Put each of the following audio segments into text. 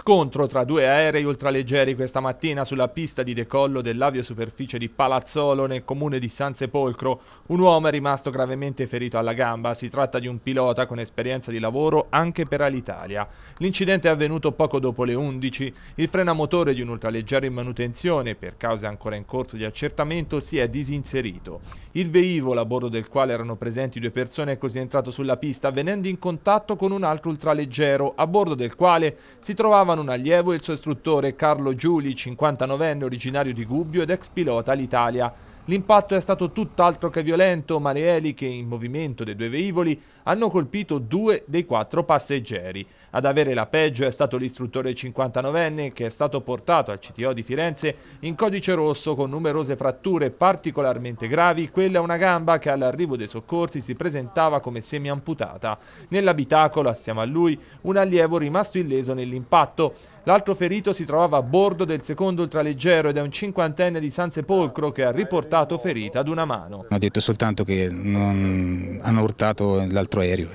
Scontro tra due aerei ultraleggeri questa mattina sulla pista di decollo dell'aviosuperficie di Palazzolo nel comune di San Sepolcro. Un uomo è rimasto gravemente ferito alla gamba, si tratta di un pilota con esperienza di lavoro anche per Alitalia. L'incidente è avvenuto poco dopo le 11, il freno a motore di un ultraleggero in manutenzione, per cause ancora in corso di accertamento, si è disinserito. Il veicolo a bordo del quale erano presenti due persone è così entrato sulla pista venendo in contatto con un altro ultraleggero, a bordo del quale si trovava Chiamano un allievo e il suo istruttore Carlo Giuli, 59enne originario di Gubbio ed ex pilota all'Italia. L'impatto è stato tutt'altro che violento, ma le eliche in movimento dei due velivoli hanno colpito due dei quattro passeggeri. Ad avere la peggio è stato l'istruttore 59enne che è stato portato al CTO di Firenze in codice rosso con numerose fratture particolarmente gravi, quella a una gamba che all'arrivo dei soccorsi si presentava come semiamputata. Nell'abitacolo, assieme a lui, un allievo rimasto illeso nell'impatto. L'altro ferito si trovava a bordo del secondo ultraleggero ed è un cinquantenne di San Sepolcro che ha riportato ferita ad una mano. Ha detto soltanto che hanno urtato l'altro aereo,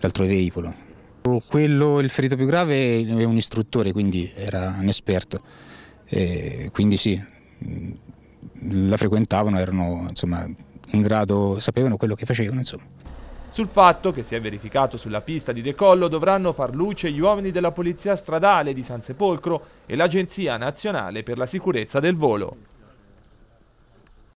l'altro veicolo. Quello, il ferito più grave, è un istruttore, quindi era un esperto. E quindi sì, la frequentavano, erano insomma, in grado, sapevano quello che facevano. Insomma sul fatto che si è verificato sulla pista di decollo dovranno far luce gli uomini della Polizia Stradale di San Sepolcro e l'Agenzia Nazionale per la Sicurezza del Volo.